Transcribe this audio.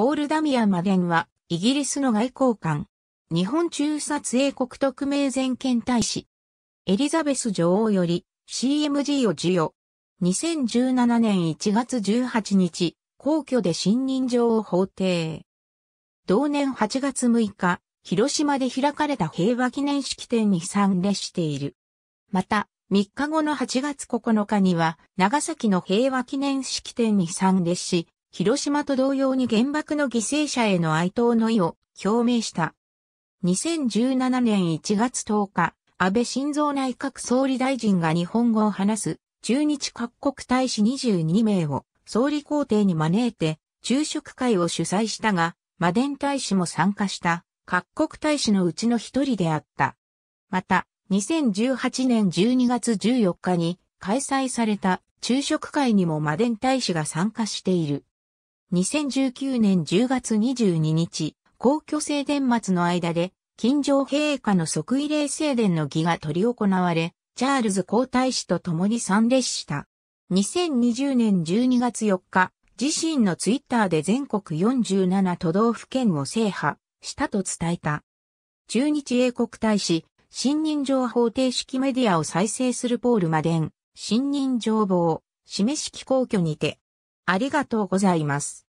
ポール・ダミアン・マデンは、イギリスの外交官。日本中撮英国特命全権大使。エリザベス女王より CMG を授与。2017年1月18日、皇居で信任状を法廷。同年8月6日、広島で開かれた平和記念式典に参列している。また、3日後の8月9日には、長崎の平和記念式典に参列し、広島と同様に原爆の犠牲者への哀悼の意を表明した。2017年1月10日、安倍晋三内閣総理大臣が日本語を話す中日各国大使22名を総理公邸に招いて昼食会を主催したが、マデン大使も参加した各国大使のうちの一人であった。また、2018年12月14日に開催された昼食会にもマデン大使が参加している。2019年10月22日、皇居正殿末の間で、近城陛下の即位礼正殿の儀が取り行われ、チャールズ皇太子と共に参列した。2020年12月4日、自身のツイッターで全国47都道府県を制覇したと伝えた。中日英国大使、新任情報定式メディアを再生するポールマデン、新任情報、示式皇居にて、ありがとうございます。